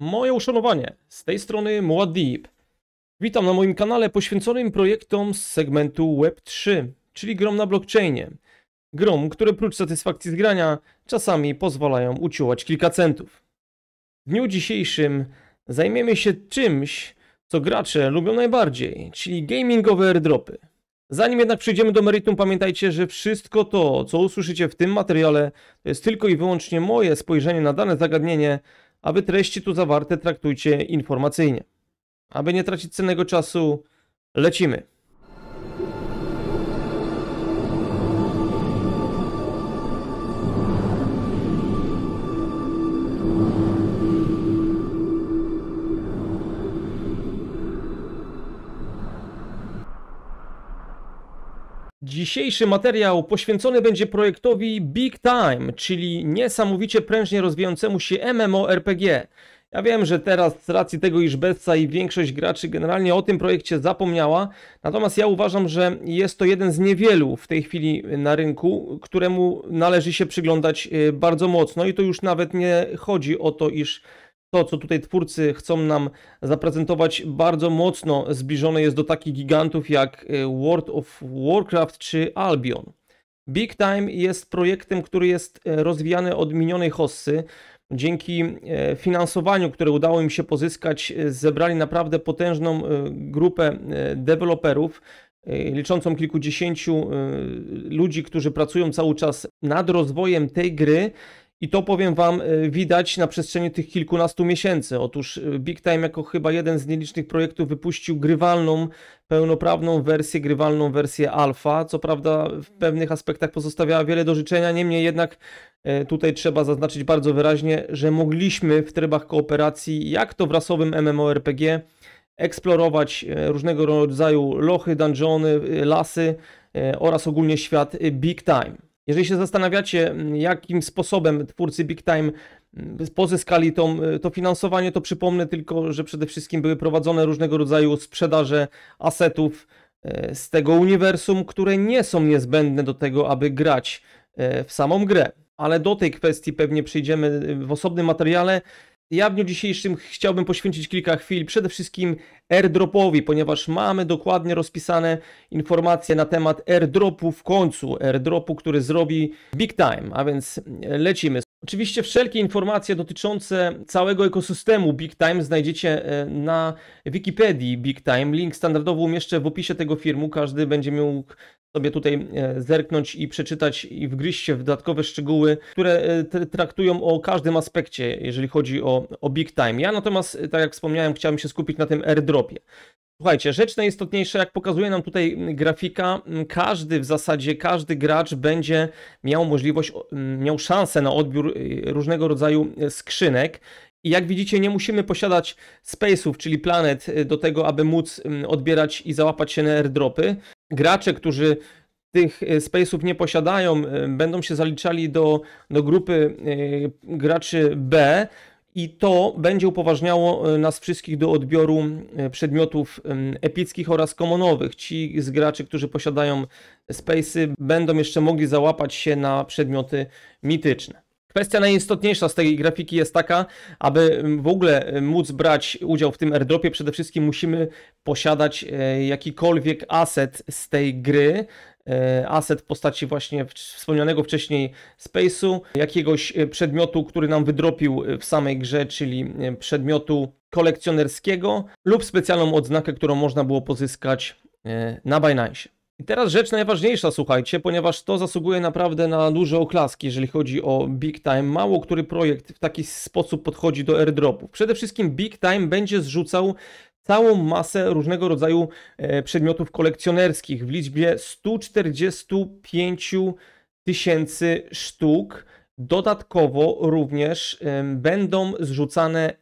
Moje uszanowanie, z tej strony Muad'Dib. Witam na moim kanale poświęconym projektom z segmentu Web3, czyli grom na blockchainie. Grom, które prócz satysfakcji z grania, czasami pozwalają uciułać kilka centów. W dniu dzisiejszym zajmiemy się czymś, co gracze lubią najbardziej, czyli gamingowe airdropy. Zanim jednak przejdziemy do meritum, pamiętajcie, że wszystko to, co usłyszycie w tym materiale, to jest tylko i wyłącznie moje spojrzenie na dane zagadnienie, aby treści tu zawarte traktujcie informacyjnie. Aby nie tracić cennego czasu, lecimy. Dzisiejszy materiał poświęcony będzie projektowi Big Time, czyli niesamowicie prężnie rozwijającemu się MMORPG. Ja wiem, że teraz z racji tego, iż Bezca i większość graczy generalnie o tym projekcie zapomniała, natomiast ja uważam, że jest to jeden z niewielu w tej chwili na rynku, któremu należy się przyglądać e, bardzo mocno i to już nawet nie chodzi o to, iż to, co tutaj twórcy chcą nam zaprezentować, bardzo mocno zbliżone jest do takich gigantów jak e, World of Warcraft czy Albion. Big Time jest projektem, który jest e, rozwijany od minionej hossy. Dzięki e, finansowaniu, które udało im się pozyskać, zebrali naprawdę potężną grupę deweloperów, liczącą kilkudziesięciu ludzi, którzy pracują cały czas nad rozwojem tej gry i to powiem Wam, e, widać na przestrzeni tych kilkunastu miesięcy. Otóż e, Big Time, jako chyba jeden z nielicznych projektów, wypuścił grywalną, pełnoprawną wersję, grywalną wersję alfa. Co prawda, w pewnych aspektach pozostawiała wiele do życzenia, niemniej jednak e, tutaj trzeba zaznaczyć bardzo wyraźnie, że mogliśmy w trybach kooperacji, jak to w rasowym MMORPG, eksplorować różnego rodzaju lochy, dungeony, lasy oraz ogólnie świat Big Time. Jeżeli się zastanawiacie, jakim sposobem twórcy Big Time pozyskali to, e, to finansowanie, to przypomnę tylko, że przede wszystkim były prowadzone różnego rodzaju sprzedaże asetów e, z tego uniwersum, które nie są niezbędne do tego, aby grać e, w samą grę. Ale do tej kwestii pewnie przyjdziemy w osobnym materiale. Ja w dniu dzisiejszym chciałbym poświęcić kilka chwil przede wszystkim airdropowi, ponieważ mamy dokładnie rozpisane informacje na temat airdropu w końcu, airdropu, który zrobi big time, a więc e, lecimy. Oczywiście wszelkie informacje dotyczące całego ekosystemu Big Time znajdziecie e, na Wikipedii Big Time. Link standardowo umieszczę w opisie tego filmu. Każdy będzie mógł sobie tutaj e, zerknąć i przeczytać i wgryźć się w dodatkowe szczegóły, które e, traktują o każdym aspekcie, jeżeli chodzi o, o big time. Ja natomiast, e, tak jak wspomniałem, chciałem się skupić na tym airdropie. Słuchajcie, rzecz najistotniejsza, jak pokazuje nam tutaj grafika, każdy w zasadzie, każdy gracz będzie miał możliwość, miał szansę na odbiór różnego rodzaju skrzynek. I jak widzicie, nie musimy posiadać space'ów, czyli planet do tego, aby móc odbierać i załapać się na airdropy gracze, którzy tych e, space'ów nie posiadają, e, będą się zaliczali do, do grupy e, graczy B i to będzie upoważniało nas wszystkich do odbioru przedmiotów epickich oraz komonowych. Ci z graczy, którzy posiadają space'y, będą jeszcze mogli załapać się na przedmioty mityczne. Kwestia najistotniejsza z tej grafiki jest taka, aby mm, w ogóle y, móc brać udział w tym airdropie, przede wszystkim musimy posiadać e, jakikolwiek aset z tej gry, e, aset w postaci właśnie wspomnianego wcześniej Space'u, jakiegoś e, przedmiotu, który nam wydropił w samej grze, czyli przedmiotu kolekcjonerskiego lub specjalną odznakę, którą można było pozyskać na Binance. I teraz rzecz najważniejsza, słuchajcie, ponieważ to zasługuje naprawdę na duże oklaski, jeżeli chodzi o Big Time. Mało który projekt w taki sposób podchodzi do airdropów. Przede wszystkim Big Time będzie zrzucał całą masę różnego rodzaju e, przedmiotów kolekcjonerskich w liczbie 145 tysięcy sztuk. Dodatkowo również będą zrzucane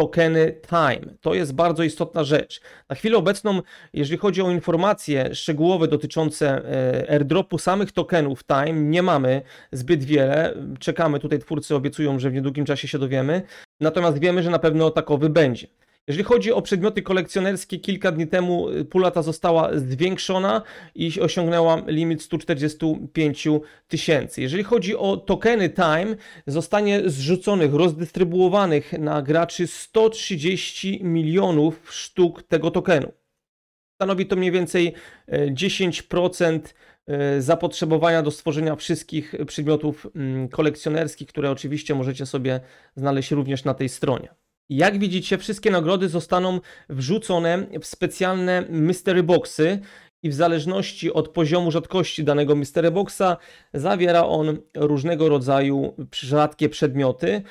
tokeny time. To jest bardzo istotna rzecz. Na chwilę obecną, jeżeli chodzi o informacje szczegółowe dotyczące e, airdropu samych tokenów time, nie mamy zbyt wiele. Czekamy, tutaj twórcy obiecują, że w niedługim czasie się dowiemy. Natomiast wiemy, że na pewno takowy będzie. Jeżeli chodzi o przedmioty kolekcjonerskie, kilka dni temu y, pula ta została zwiększona i osiągnęła limit 145 tysięcy. Jeżeli chodzi o tokeny Time, zostanie zrzuconych, rozdystrybuowanych na graczy 130 milionów sztuk tego tokenu. Stanowi to mniej więcej 10% e, e, zapotrzebowania do stworzenia wszystkich przedmiotów mm, kolekcjonerskich, które oczywiście możecie sobie znaleźć również na tej stronie. Jak widzicie, wszystkie nagrody zostaną wrzucone w specjalne mystery boxy i w zależności od poziomu rzadkości danego Mystery Boxa zawiera on różnego rodzaju rzadkie przedmioty.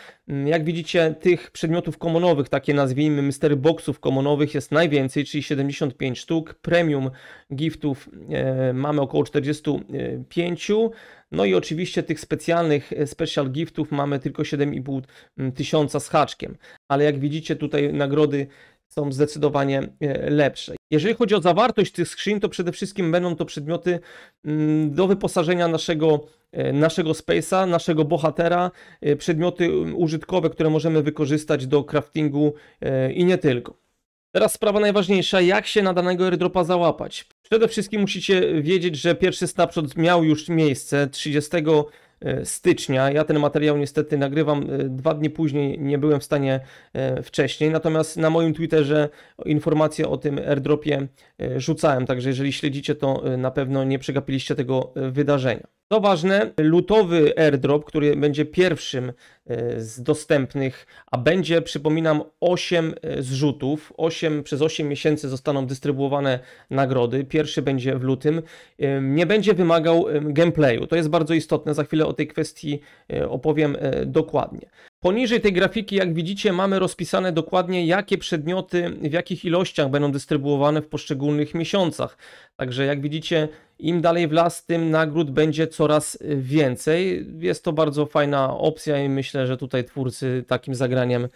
Jak widzicie, tych przedmiotów komonowych, takie nazwijmy Mystery Boxów komonowych jest najwięcej, czyli 75 sztuk. Premium giftów e, mamy około 45. No i oczywiście tych specjalnych e, special giftów mamy tylko 7,5 tysiąca z haczkiem. Ale jak widzicie tutaj nagrody są zdecydowanie e, lepsze. Jeżeli chodzi o zawartość tych skrzyń, to przede wszystkim będą to przedmioty mm, do wyposażenia naszego, e, naszego space'a, naszego bohatera, e, przedmioty mm, użytkowe, które możemy wykorzystać do craftingu i nie tylko. Teraz sprawa najważniejsza, jak się na danego airdropa załapać. Przede wszystkim musicie wiedzieć, że pierwszy snapshot miał już miejsce 30 E, stycznia. Ja ten materiał niestety nagrywam e, dwa dni później, nie byłem w stanie e, wcześniej, natomiast na moim Twitterze informacje o tym airdropie rzucałem, także jeżeli śledzicie to na pewno nie przegapiliście tego wydarzenia. Co ważne, lutowy airdrop, który będzie pierwszym e, z dostępnych, a będzie, przypominam, 8 e, zrzutów. 8, przez 8 miesięcy zostaną dystrybuowane nagrody. Pierwszy będzie w lutym. E, nie będzie wymagał gameplayu. To jest bardzo istotne. Za chwilę o tej kwestii opowiem dokładnie. Poniżej tej grafiki, jak widzicie, mamy rozpisane dokładnie, jakie przedmioty w jakich ilościach będą dystrybuowane w poszczególnych miesiącach. Także jak widzicie, im dalej w las, tym nagród będzie coraz więcej. Jest to bardzo fajna opcja i myślę, że tutaj twórcy takim zagraniem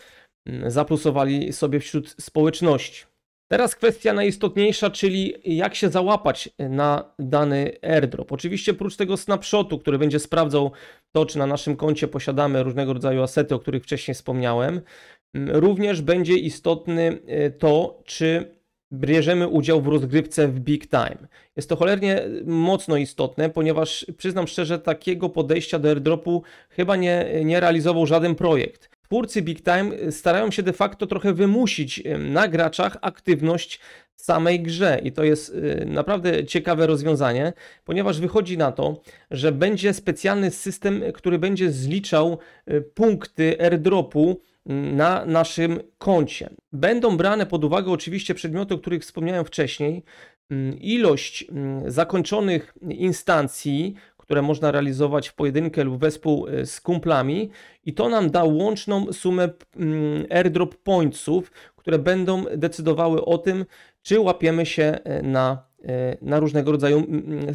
mm, zaplusowali sobie wśród społeczności. Teraz kwestia najistotniejsza, czyli jak się załapać na dany airdrop. Oczywiście oprócz tego snapshotu, który będzie sprawdzał to, czy na naszym koncie posiadamy różnego rodzaju asety, o których wcześniej wspomniałem, również będzie istotny e, to, czy bierzemy udział w rozgrywce w big time. Jest to cholernie mocno istotne, ponieważ przyznam szczerze, takiego podejścia do airdropu chyba nie, nie realizował żaden projekt twórcy Big Time y, starają się de facto trochę wymusić y, na graczach aktywność w samej grze i to jest y, naprawdę ciekawe rozwiązanie, ponieważ wychodzi na to, że będzie specjalny system, który będzie zliczał punkty airdropu na naszym koncie. Będą brane pod uwagę oczywiście przedmioty, o których wspomniałem wcześniej, ilość zakończonych instancji, które można realizować w pojedynkę lub wespół e, z kumplami i to nam da łączną sumę mm, airdrop pointsów, które będą decydowały o tym, czy łapiemy się e, na, e, na różnego rodzaju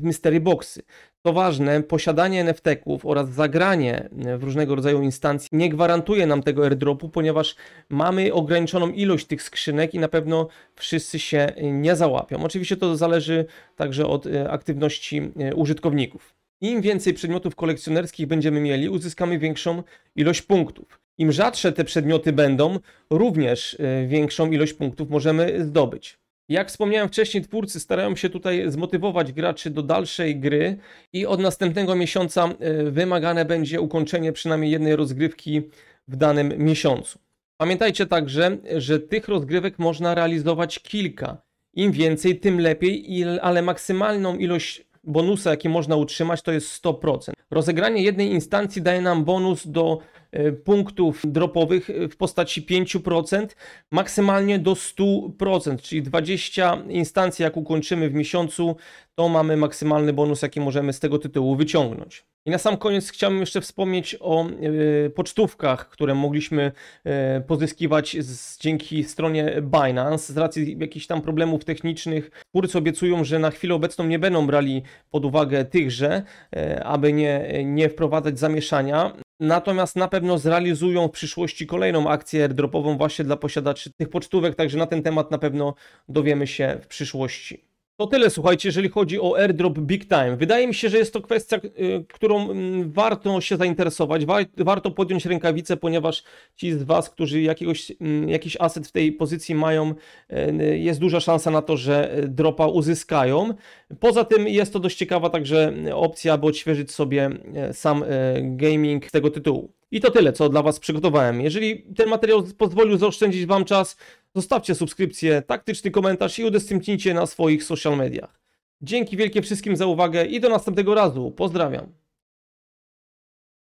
mystery boxy. To ważne, posiadanie NFT-ków oraz zagranie w różnego rodzaju instancji nie gwarantuje nam tego airdropu, ponieważ mamy ograniczoną ilość tych skrzynek i na pewno wszyscy się nie załapią. Oczywiście to zależy także od aktywności użytkowników. Im więcej przedmiotów kolekcjonerskich będziemy mieli, uzyskamy większą ilość punktów. Im rzadsze te przedmioty będą, również y, większą ilość punktów możemy zdobyć. Jak wspomniałem wcześniej, twórcy starają się tutaj zmotywować graczy do dalszej gry i od następnego miesiąca y, wymagane będzie ukończenie przynajmniej jednej rozgrywki w danym miesiącu. Pamiętajcie także, że tych rozgrywek można realizować kilka. Im więcej, tym lepiej, ale maksymalną ilość bonusa, jaki można utrzymać, to jest 100%. Rozegranie jednej instancji daje nam bonus do e, punktów dropowych e, w postaci 5%, maksymalnie do 100%, czyli 20 instancji, jak ukończymy w miesiącu, to mamy maksymalny bonus, jaki możemy z tego tytułu wyciągnąć. I na sam koniec chciałbym jeszcze wspomnieć o y, pocztówkach, które mogliśmy y, pozyskiwać z, dzięki stronie Binance. Z racji jakichś tam problemów technicznych, twórcy obiecują, że na chwilę obecną nie będą brali pod uwagę tychże, y, aby nie, nie wprowadzać zamieszania. Natomiast na pewno zrealizują w przyszłości kolejną akcję airdropową właśnie dla posiadaczy tych pocztówek, także na ten temat na pewno dowiemy się w przyszłości. To tyle, słuchajcie, jeżeli chodzi o airdrop big time. Wydaje mi się, że jest to kwestia, y, którą mm, warto się zainteresować, warto podjąć rękawice, ponieważ ci z Was, którzy jakiegoś, mm, jakiś aset w tej pozycji mają, y, jest duża szansa na to, że y, dropa uzyskają. Poza tym jest to dość ciekawa także opcja, aby odświeżyć sobie sam gaming z tego tytułu. I to tyle, co dla Was przygotowałem. Jeżeli ten materiał pozwolił zaoszczędzić Wam czas, zostawcie subskrypcję, taktyczny komentarz i udostępnijcie na swoich social mediach. Dzięki wielkie wszystkim za uwagę i do następnego razu. Pozdrawiam.